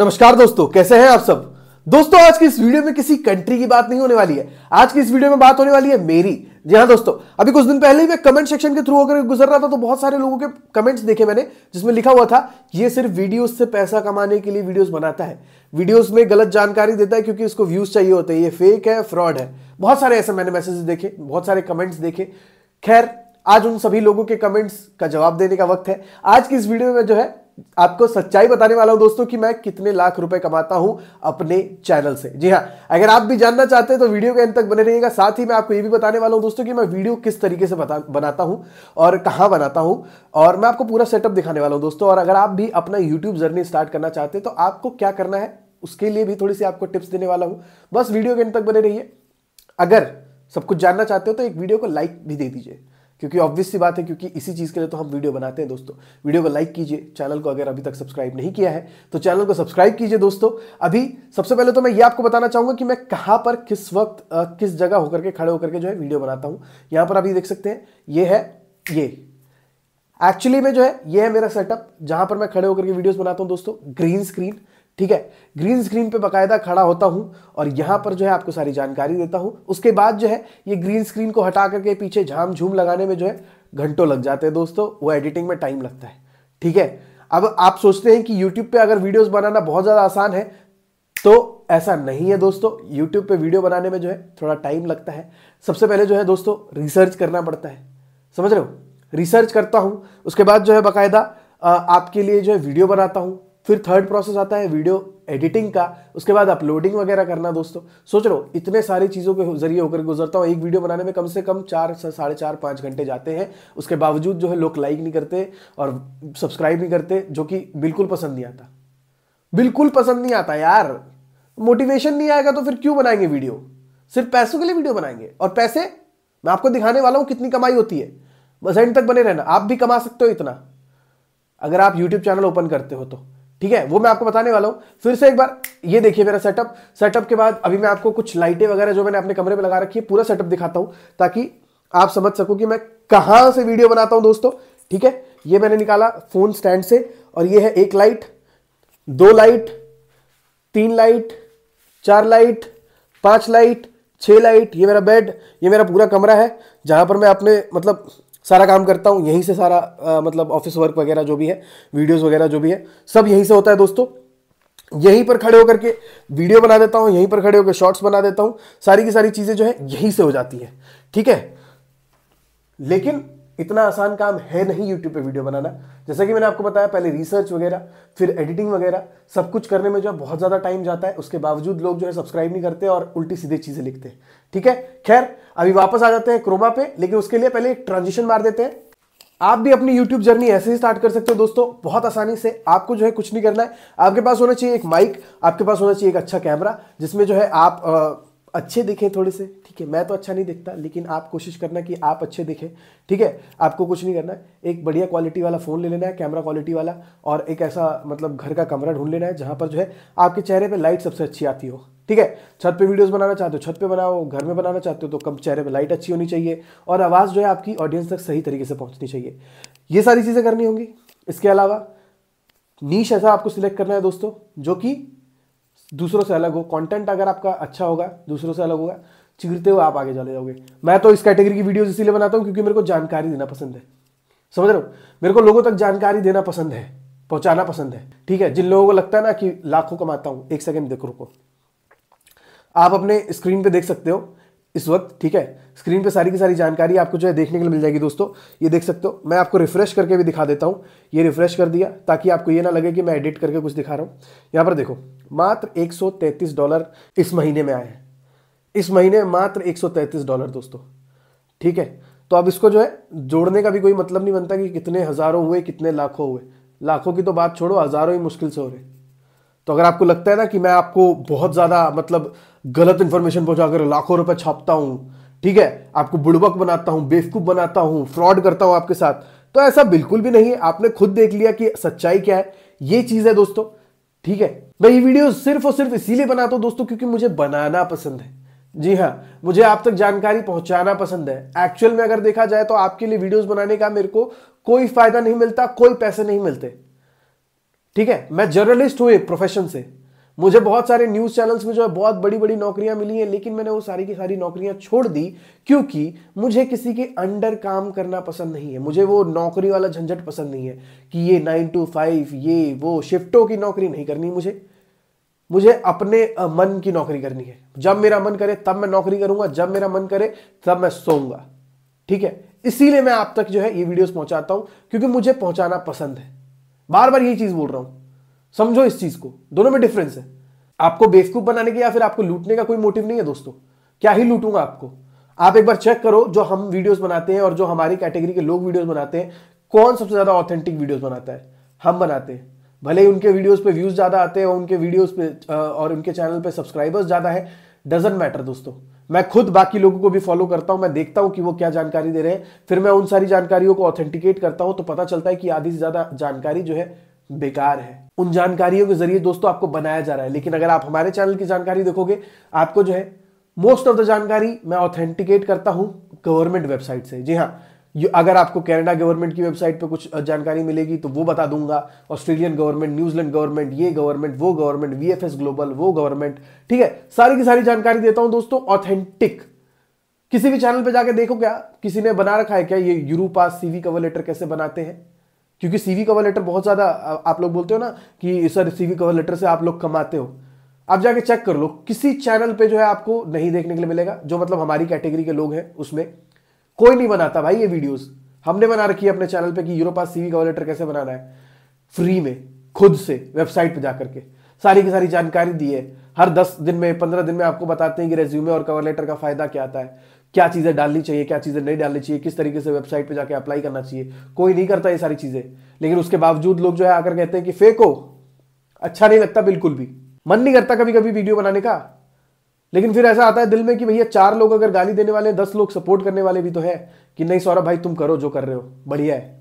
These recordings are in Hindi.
नमस्कार दोस्तों कैसे हैं आप सब दोस्तों आज की इस वीडियो में किसी कंट्री की बात नहीं होने वाली है आज की इस वीडियो में बात होने वाली है मेरी जी हाँ दोस्तों अभी कुछ दिन पहले ही मैं कमेंट सेक्शन के थ्रू अगर गुजर रहा था तो बहुत सारे लोगों के कमेंट्स देखे मैंने जिसमें लिखा हुआ था ये सिर्फ वीडियोस से पैसा कमाने के लिए वीडियोस बनाता है वीडियोस में गलत जानकारी देता है क्योंकि उसको व्यूज चाहिए होते हैं ये फेक है फ्रॉड है बहुत सारे ऐसे मैंने मैसेज देखे बहुत सारे कमेंट्स देखे खैर आज उन सभी लोगों के कमेंट्स का जवाब देने का वक्त है आज की इस वीडियो में जो है आपको सच्चाई बताने वाला हूं दोस्तों कि मैं कितने लाख रुपए कमाता हूं अपने चैनल से जी हाँ अगर आप भी जानना चाहते हैं तो वीडियो के अंत तक बने रहिएगा साथ ही मैं आपको यह भी बताने वाला हूं दोस्तों कि मैं वीडियो किस तरीके से बनाता हूं और कहां बनाता हूं और मैं आपको पूरा सेटअप दिखाने वाला हूं दोस्तों और अगर आप भी अपना यूट्यूब जर्नी स्टार्ट करना चाहते हैं तो आपको क्या करना है उसके लिए भी थोड़ी सी आपको टिप्स देने वाला हूं बस वीडियो के अंत तक बने रहिए अगर सब कुछ जानना चाहते हो तो एक वीडियो को लाइक भी दे दीजिए क्योंकि ऑब्वियस सी बात है क्योंकि इसी चीज़ के लिए तो हम वीडियो बनाते हैं दोस्तों वीडियो को लाइक कीजिए चैनल को अगर अभी तक सब्सक्राइब नहीं किया है तो चैनल को सब्सक्राइब कीजिए दोस्तों अभी सबसे पहले तो मैं ये आपको बताना चाहूँगा कि मैं कहाँ पर किस वक्त किस जगह होकर के खड़े होकर के जो है वीडियो बनाता हूँ यहाँ पर अभी देख सकते हैं ये है ये एक्चुअली में जो है ये है मेरा सेटअप जहाँ पर मैं खड़े होकर के वीडियोस बनाता हूँ दोस्तों ग्रीन स्क्रीन ठीक है ग्रीन स्क्रीन पे बकायदा खड़ा होता हूं और यहां पर जो है आपको सारी जानकारी देता हूं उसके बाद जो है ये ग्रीन स्क्रीन को हटा करके पीछे झाम झूम लगाने में जो है घंटों लग जाते हैं दोस्तों वो एडिटिंग में टाइम लगता है ठीक है अब आप सोचते हैं कि यूट्यूब पे अगर वीडियोस बनाना बहुत ज़्यादा आसान है तो ऐसा नहीं है दोस्तों यूट्यूब पे वीडियो बनाने में जो है थोड़ा टाइम लगता है सबसे पहले जो है दोस्तों रिसर्च करना पड़ता है समझ रहे हो रिसर्च करता हूं उसके बाद जो है बाकायदा आपके लिए जो है वीडियो बनाता हूं फिर थर्ड प्रोसेस आता है वीडियो एडिटिंग का उसके बाद अपलोडिंग वगैरह करना दोस्तों सोच लो इतने सारी चीज़ों के जरिए होकर गुजरता हूँ एक वीडियो बनाने में कम से कम चार से साढ़े चार पाँच घंटे जाते हैं उसके बावजूद जो है लोग लाइक नहीं करते और सब्सक्राइब नहीं करते जो कि बिल्कुल पसंद नहीं आता बिल्कुल पसंद नहीं आता यार मोटिवेशन नहीं आएगा तो फिर क्यों बनाएंगे वीडियो सिर्फ पैसों के लिए वीडियो बनाएंगे और पैसे मैं आपको दिखाने वाला हूँ कितनी कमाई होती है बस एंड तक बने रहना आप भी कमा सकते हो इतना अगर आप यूट्यूब चैनल ओपन करते हो तो ठीक है वो मैं आपको बताने वाला हूँ फिर से एक बार ये देखिए मेरा सेटअप सेटअप के बाद अभी मैं आपको कुछ लाइटें वगैरह जो मैंने अपने कमरे में लगा रखी है पूरा सेटअप दिखाता हूँ ताकि आप समझ सको कि मैं कहां से वीडियो बनाता हूं दोस्तों ठीक है ये मैंने निकाला फोन स्टैंड से और ये है एक लाइट दो लाइट तीन लाइट चार लाइट पांच लाइट छह लाइट ये मेरा बेड ये मेरा पूरा कमरा है जहां पर मैं अपने मतलब सारा काम करता हूँ यहीं से सारा आ, मतलब ऑफिस वर्क वगैरह जो भी है वीडियोस वगैरह जो भी है सब यहीं से होता है दोस्तों यहीं पर खड़े होकर के वीडियो बना देता हूँ यहीं पर खड़े होकर शॉर्ट्स बना देता हूँ सारी की सारी चीज़ें जो है यहीं से हो जाती है ठीक है लेकिन इतना आसान काम है नहीं यूट्यूब पे वीडियो बनाना जैसा कि मैंने आपको बताया पहले रिसर्च वगैरह फिर एडिटिंग वगैरह सब कुछ करने में जो है बहुत ज़्यादा टाइम जाता है उसके बावजूद लोग जो है सब्सक्राइब नहीं करते और उल्टी सीधे चीज़ें लिखते हैं ठीक है खैर अभी वापस आ जाते हैं क्रोमा पे लेकिन उसके लिए पहले एक ट्रांजिशन मार देते हैं आप भी अपनी YouTube जर्नी ऐसे ही स्टार्ट कर सकते हो दोस्तों बहुत आसानी से आपको जो है कुछ नहीं करना है आपके पास होना चाहिए एक माइक आपके पास होना चाहिए एक अच्छा कैमरा जिसमें जो है आप आ, अच्छे दिखे थोड़े से ठीक है मैं तो अच्छा नहीं दिखता लेकिन आप कोशिश करना कि आप अच्छे दिखे ठीक है आपको कुछ नहीं करना एक बढ़िया क्वालिटी वाला फ़ोन ले लेना है कैमरा क्वालिटी वाला और एक ऐसा मतलब घर का कमरा ढूंढ लेना है जहाँ पर जो है आपके चेहरे पर लाइट सबसे अच्छी आती हो ठीक है छत पे वीडियोस बनाना चाहते हो छत पे बनाओ घर में बनाना चाहते हो तो कम चेहरे पे लाइट अच्छी होनी चाहिए और आवाज़ जो है आपकी ऑडियंस तक सही तरीके से पहुंचनी चाहिए ये सारी चीज़ें करनी होंगी इसके अलावा नीच ऐसा आपको सिलेक्ट करना है दोस्तों जो कि दूसरों से अलग हो कंटेंट अगर आपका अच्छा होगा दूसरों से अलग होगा चिगड़ते हुए आप आगे चले जाओगे मैं तो इस कैटेगरी की वीडियो इसीलिए बनाता हूँ क्योंकि मेरे को जानकारी देना पसंद है समझ रहे हो मेरे को लोगों तक जानकारी देना पसंद है पहुंचाना पसंद है ठीक है जिन लोगों को लगता है ना कि लाखों कमाता हूँ एक सेकेंड देखो रुको आप अपने स्क्रीन पे देख सकते हो इस वक्त ठीक है स्क्रीन पे सारी की सारी जानकारी आपको जो है देखने के लिए मिल जाएगी दोस्तों ये देख सकते हो मैं आपको रिफ्रेश करके भी दिखा देता हूँ ये रिफ्रेश कर दिया ताकि आपको ये ना लगे कि मैं एडिट करके कुछ दिखा रहा हूँ यहाँ पर देखो मात्र 133 डॉलर इस महीने में आए हैं इस महीने मात्र एक डॉलर दोस्तों ठीक है तो अब इसको जो है जोड़ने का भी कोई मतलब नहीं बनता कि कितने हज़ारों हुए कितने लाखों हुए लाखों की तो बात छोड़ो हज़ारों ही मुश्किल से हो रहे हैं तो अगर आपको लगता है ना कि मैं आपको बहुत ज़्यादा मतलब गलत इन्फॉर्मेशन पहुंचाकर लाखों रुपए छापता हूँ ठीक है आपको बुड़बक बनाता हूं बेवकूफ़ बनाता हूँ फ्रॉड करता हूँ आपके साथ तो ऐसा बिल्कुल भी नहीं है आपने खुद देख लिया कि सच्चाई क्या है ये चीज़ है दोस्तों ठीक है मैं ये वीडियो सिर्फ और सिर्फ इसीलिए बनाता हूँ दोस्तों क्योंकि मुझे बनाना पसंद है जी हाँ मुझे आप तक जानकारी पहुंचाना पसंद है एक्चुअल में अगर देखा जाए तो आपके लिए वीडियोस बनाने का मेरे को कोई फायदा नहीं मिलता कोई पैसे नहीं मिलते ठीक है मैं जर्नलिस्ट हूं एक प्रोफेशन से मुझे बहुत सारे न्यूज़ चैनल्स में जो है बहुत बड़ी बड़ी नौकरियां मिली हैं लेकिन मैंने वो सारी की सारी नौकरियां छोड़ दी क्योंकि मुझे किसी के अंडर काम करना पसंद नहीं है मुझे वो नौकरी वाला झंझट पसंद नहीं है कि ये नाइन टू फाइव ये वो शिफ्टों की नौकरी नहीं करनी मुझे मुझे अपने मन की नौकरी करनी है जब मेरा मन करे तब मैं नौकरी करूंगा जब मेरा मन करे तब मैं सोऊंगा ठीक है इसीलिए मैं आप तक जो है ये वीडियोस पहुंचाता हूं क्योंकि मुझे पहुंचाना पसंद है बार बार यही चीज बोल रहा हूं समझो इस चीज को दोनों में डिफरेंस है आपको बेवकूफ बनाने की या फिर आपको लूटने का कोई मोटिव नहीं है दोस्तों क्या ही लूटूंगा आपको आप एक बार चेक करो जो हम वीडियोस बनाते हैं और जो हमारी कैटेगरी के लोग वीडियोस बनाते हैं कौन सबसे ज्यादा ऑथेंटिक वीडियोस बनाता है हम बनाते हैं भले ही उनके वीडियोस पे व्यूज ज्यादा आते हैं और उनके वीडियोस पे और उनके चैनल पे सब्सक्राइबर्स ज्यादा है डजेंट मैटर दोस्तों मैं खुद बाकी लोगों को भी फॉलो करता हूं मैं देखता हूं कि वो क्या जानकारी दे रहे हैं फिर मैं उन सारी जानकारियों को ऑथेंटिकेट करता हूं तो पता चलता है कि आधी से ज्यादा जानकारी जो है बेकार है उन जानकारियों के जरिए दोस्तों आपको बनाया जा रहा है लेकिन अगर आप हमारे चैनल की जानकारी देखोगे आपको जो है मोस्ट ऑफ द जानकारी मैं ऑथेंटिकेट करता हूं गवर्नमेंट वेबसाइट से जी हाँ अगर आपको कनाडा गवर्नमेंट की वेबसाइट पे कुछ जानकारी मिलेगी तो वो बता दूंगा ऑस्ट्रेलियन गवर्नमेंट न्यूजीलैंड गवर्नमेंट ये गवर्नमेंट वो गवर्नमेंट वीएफएस ग्लोबल वो गवर्नमेंट ठीक है सारी की सारी जानकारी देता हूं दोस्तों ऑथेंटिक किसी भी चैनल पे जाके देखो क्या किसी ने बना रखा है क्या ये यूरोपा सीवी कवर लेटर कैसे बनाते हैं क्योंकि सीवी कवर लेटर बहुत ज्यादा आप लोग बोलते हो ना कि सर सीवी कवर लेटर से आप लोग कमाते हो आप जाके चेक कर लो किसी चैनल पे जो है आपको नहीं देखने के लिए मिलेगा जो मतलब हमारी कैटेगरी के लोग हैं उसमें कोई नहीं बनाता भाई ये वीडियोस हमने बना रखी है अपने चैनल पे कि यूरोपास सीवी कवर लेटर कैसे बनाना है फ्री में खुद से वेबसाइट पे जाकर के सारी की सारी जानकारी दी है हर दस दिन में पंद्रह दिन में आपको बताते हैं कि रेज्यूमे और कवर लेटर का फायदा क्या आता है क्या चीज़ें डालनी चाहिए क्या चीज़ें नहीं डालनी चाहिए किस तरीके से वेबसाइट पे जाके अप्लाई करना चाहिए कोई नहीं करता ये सारी चीज़ें लेकिन उसके बावजूद लोग जो है आकर कहते हैं कि फेक हो अच्छा नहीं लगता बिल्कुल भी मन नहीं करता कभी कभी वीडियो बनाने का लेकिन फिर ऐसा आता है दिल में कि भैया चार लोग अगर गाली देने वाले हैं दस लोग सपोर्ट करने वाले भी तो है कि नहीं सौरभ भाई तुम करो जो कर रहे हो बढ़िया है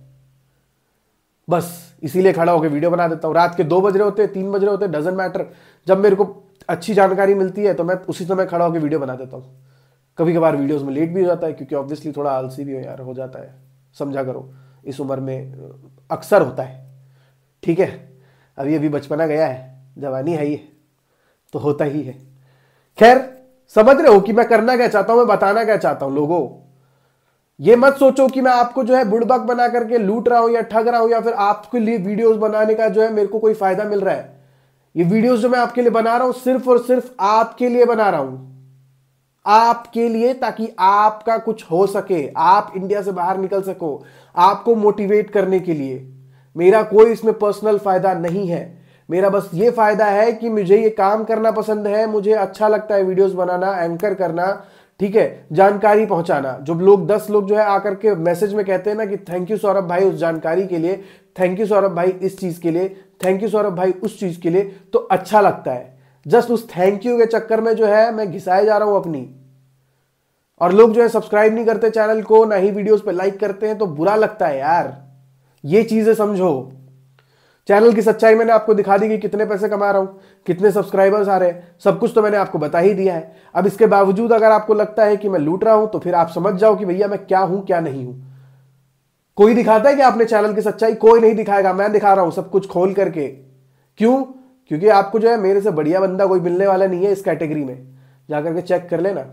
बस इसीलिए खड़ा होकर वीडियो बना देता हूँ रात के दो बज रहे होते तीन बज रहे होते डजेंट मैटर जब मेरे को अच्छी जानकारी मिलती है तो मैं उसी समय खड़ा होकर वीडियो बना देता हूँ कभी कभार वीडियोस में लेट भी हो जाता है क्योंकि ऑब्वियसली थोड़ा आलसी भी हो यार हो जाता है समझा करो इस उम्र में अक्सर होता है ठीक है अभी अभी बचपना गया है जवानी है ये तो होता ही है खैर समझ रहे हो कि मैं करना क्या चाहता हूं मैं बताना क्या चाहता हूं लोगों ये मत सोचो कि मैं आपको जो है बुड़बक बना करके लूट रहा हूं या ठग रहा हूं या फिर आपके लिए वीडियोस बनाने का जो है मेरे को कोई फायदा मिल रहा है ये वीडियोस जो मैं आपके लिए बना रहा हूं सिर्फ और सिर्फ आपके लिए बना रहा हूं आपके लिए ताकि आपका कुछ हो सके आप इंडिया से बाहर निकल सको आपको मोटिवेट करने के लिए मेरा कोई इसमें पर्सनल फायदा नहीं है मेरा बस ये फ़ायदा है कि मुझे ये काम करना पसंद है मुझे अच्छा लगता है वीडियोस बनाना एंकर करना ठीक है जानकारी पहुंचाना जो लोग दस लोग जो है आकर के मैसेज में कहते हैं ना कि थैंक यू सौरभ भाई उस जानकारी के लिए थैंक यू सौरभ भाई इस चीज़ के लिए थैंक यू सौरभ भाई उस चीज़ के लिए तो अच्छा लगता है जस्ट उस थैंक यू के चक्कर में जो है मैं घिसाए जा रहा हूं अपनी और लोग जो है सब्सक्राइब नहीं करते चैनल को ना ही वीडियोस पे लाइक करते हैं तो बुरा लगता है यार ये चीज़ें समझो चैनल की सच्चाई मैंने आपको दिखा दी कि कितने पैसे कमा रहा हूं कितने सब्सक्राइबर्स आ रहे हैं सब कुछ तो मैंने आपको बता ही दिया है अब इसके बावजूद अगर आपको लगता है कि मैं लूट रहा हूं तो फिर आप समझ जाओ कि भैया मैं क्या हूं क्या नहीं हूं कोई दिखाता है कि आपने चैनल की सच्चाई कोई नहीं दिखाएगा मैं दिखा रहा हूं सब कुछ खोल करके क्यों क्योंकि आपको जो है मेरे से बढ़िया बंदा कोई मिलने वाला नहीं है इस कैटेगरी में जाकर के चेक कर लेना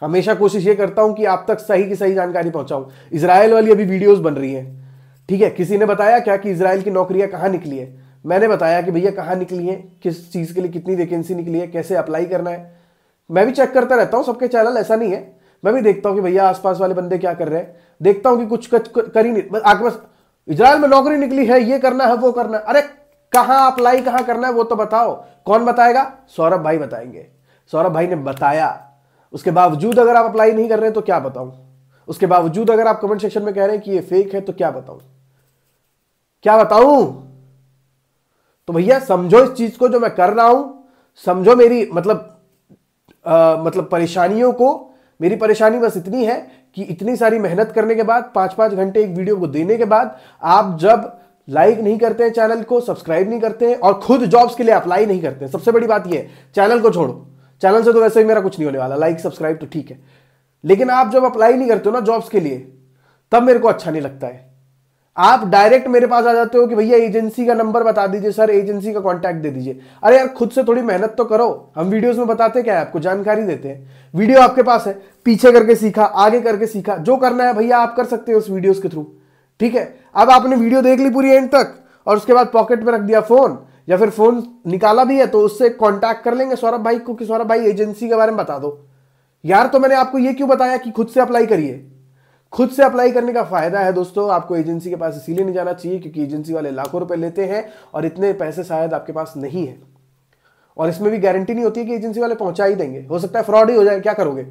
हमेशा कोशिश ये करता हूं कि आप तक सही की सही जानकारी पहुंचाऊं इसराइल वाली अभी वीडियोस बन रही है ठीक है किसी ने बताया क्या कि इसराइल की नौकरियां कहां निकली है मैंने बताया कि भैया कहां निकली है किस चीज़ के लिए कितनी वैकेंसी निकली है कैसे अप्लाई करना है मैं भी चेक करता रहता हूं सबके चैनल ऐसा नहीं है मैं भी देखता हूं कि भैया आसपास वाले बंदे क्या कर रहे हैं देखता हूं कि कुछ कर ही नहीं आगे बस इसराइल में नौकरी निकली है ये करना है वो करना है अरे कहां अप्लाई कहां करना है वो तो बताओ कौन बताएगा सौरभ भाई बताएंगे सौरभ भाई ने बताया उसके बावजूद अगर आप अप्लाई नहीं कर रहे तो क्या बताऊं उसके बावजूद अगर आप कमेंट सेक्शन में कह रहे हैं कि ये फेक है तो क्या बताऊं क्या बताऊं तो भैया समझो इस चीज को जो मैं कर रहा हूं समझो मेरी मतलब आ, मतलब परेशानियों को मेरी परेशानी बस इतनी है कि इतनी सारी मेहनत करने के बाद पांच पांच घंटे एक वीडियो को देने के बाद आप जब लाइक नहीं करते हैं चैनल को सब्सक्राइब नहीं करते हैं और खुद जॉब्स के लिए अप्लाई नहीं करते हैं सबसे बड़ी बात यह है चैनल को छोड़ो चैनल से तो वैसे ही मेरा कुछ नहीं होने वाला लाइक सब्सक्राइब तो ठीक है लेकिन आप जब अप्लाई नहीं करते हो ना जॉब्स के लिए तब मेरे को अच्छा नहीं लगता है आप डायरेक्ट मेरे पास आ जाते हो कि भैया एजेंसी का नंबर बता दीजिए सर एजेंसी का कांटेक्ट दे दीजिए अरे यार खुद से थोड़ी मेहनत तो करो हम वीडियोस में बताते क्या है आपको जानकारी देते हैं वीडियो आपके पास है पीछे करके सीखा आगे करके सीखा जो करना है भैया आप कर सकते हो उस वीडियो के थ्रू ठीक है अब आपने वीडियो देख ली पूरी एंड तक और उसके बाद पॉकेट में रख दिया फोन या फिर फोन निकाला भी है तो उससे कॉन्टैक्ट कर लेंगे सौरभ भाई को कि सौरभ भाई एजेंसी के बारे में बता दो यार तो मैंने आपको ये क्यों बताया कि खुद से अप्लाई करिए खुद से अप्लाई करने का फायदा है दोस्तों आपको एजेंसी के पास इसीलिए नहीं जाना चाहिए क्योंकि एजेंसी वाले लाखों रुपए लेते हैं और इतने पैसे शायद आपके पास नहीं है और इसमें भी गारंटी नहीं होती है कि एजेंसी वाले पहुंचा ही देंगे हो सकता है फ्रॉड ही हो जाए क्या करोगे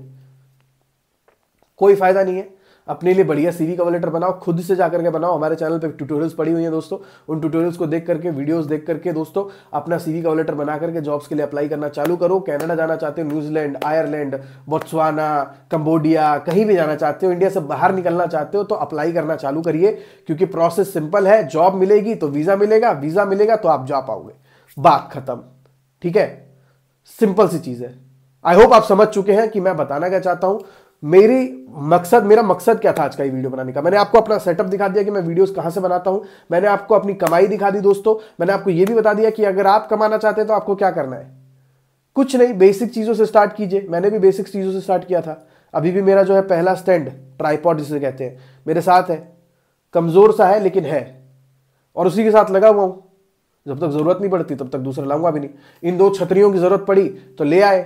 कोई फायदा नहीं है अपने लिए बढ़िया सीवी कवर लेटर बनाओ खुद से जाकर के बनाओ हमारे चैनल पे ट्यूटोरियल्स पड़ी हुई हैं दोस्तों उन ट्यूटोरियल्स को देख करके वीडियोस देख करके दोस्तों अपना सीवी कवर लेटर बना करके जॉब्स के लिए अप्लाई करना चालू करो कनाडा जाना चाहते हो न्यूजीलैंड आयरलैंड बोत्सवाना कंबोडिया कहीं भी जाना चाहते हो इंडिया से बाहर निकलना चाहते हो तो अप्लाई करना चालू करिए क्योंकि प्रोसेस सिंपल है जॉब मिलेगी तो वीज़ा मिलेगा वीज़ा मिलेगा तो आप जा पाओगे बात खत्म ठीक है सिंपल सी चीज़ है आई होप आप समझ चुके हैं कि मैं बताना क्या चाहता हूं मेरी मकसद मेरा मकसद क्या था आज का ये वीडियो बनाने का मैंने आपको अपना सेटअप दिखा दिया कि मैं वीडियोस कहां से बनाता हूं मैंने आपको अपनी कमाई दिखा दी दोस्तों मैंने आपको ये भी बता दिया कि अगर आप कमाना चाहते हैं तो आपको क्या करना है कुछ नहीं बेसिक चीज़ों से स्टार्ट कीजिए मैंने भी बेसिक चीज़ों से स्टार्ट किया था अभी भी मेरा जो है पहला स्टैंड ट्राईपॉड जिसे कहते हैं मेरे साथ है कमज़ोर सा है लेकिन है और उसी के साथ लगा हुआ हूं जब तक ज़रूरत नहीं पड़ती तब तक दूसरा लाऊंगा भी नहीं इन दो छतरियों की ज़रूरत पड़ी तो ले आए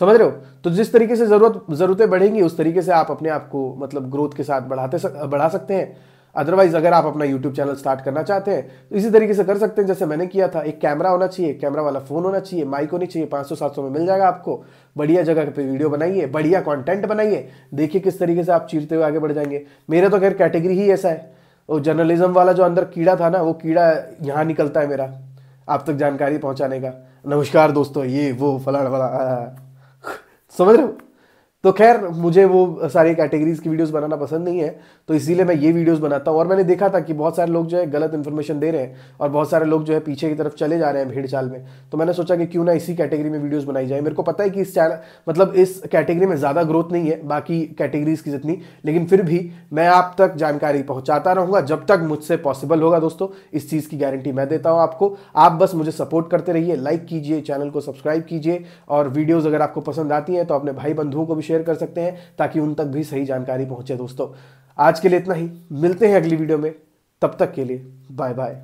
समझ रहे हो तो जिस तरीके से जरूरत जरूरतें बढ़ेंगी उस तरीके से आप अपने आप को मतलब ग्रोथ के साथ बढ़ाते सक, बढ़ा सकते हैं अदरवाइज अगर आप अपना यूट्यूब चैनल स्टार्ट करना चाहते हैं तो इसी तरीके से कर सकते हैं जैसे मैंने किया था एक कैमरा होना चाहिए कैमरा वाला फोन होना चाहिए माइक होनी चाहिए सात सौ में मिल जाएगा आपको बढ़िया जगह पे वीडियो बनाइए बढ़िया कंटेंट बनाइए देखिए किस तरीके से आप चीरते हुए आगे बढ़ जाएंगे मेरा तो खैर कैटेगरी ही ऐसा है वो जर्नलिज्म वाला जो अंदर कीड़ा था ना वो कीड़ा यहाँ निकलता है मेरा आप तक जानकारी पहुँचाने का नमस्कार दोस्तों ये वो फलाड़ वाला समझ रहे हो तो खैर मुझे वो सारी कैटेगरीज की वीडियोस बनाना पसंद नहीं है तो इसीलिए मैं ये वीडियोस बनाता हूँ और मैंने देखा था कि बहुत सारे लोग जो है गलत इन्फॉर्मेशन दे रहे हैं और बहुत सारे लोग जो है पीछे की तरफ चले जा रहे हैं भीड़ चाल में तो मैंने सोचा कि क्यों ना इसी कैटेगरी में वीडियोज़ बनाई जाए मेरे को पता है कि इस चैनल मतलब इस कैटेगरी में ज़्यादा ग्रोथ नहीं है बाकी कैटेगरीज की जितनी लेकिन फिर भी मैं आप तक जानकारी पहुँचाता रहूँगा जब तक मुझसे पॉसिबल होगा दोस्तों इस चीज़ की गारंटी मैं देता हूँ आपको आप बस मुझे सपोर्ट करते रहिए लाइक कीजिए चैनल को सब्सक्राइब कीजिए और वीडियोज़ अगर आपको पसंद आती हैं तो अपने भाई बंधुओं को भी शेयर शेयर कर सकते हैं ताकि उन तक भी सही जानकारी पहुंचे दोस्तों आज के लिए इतना ही मिलते हैं अगली वीडियो में तब तक के लिए बाय बाय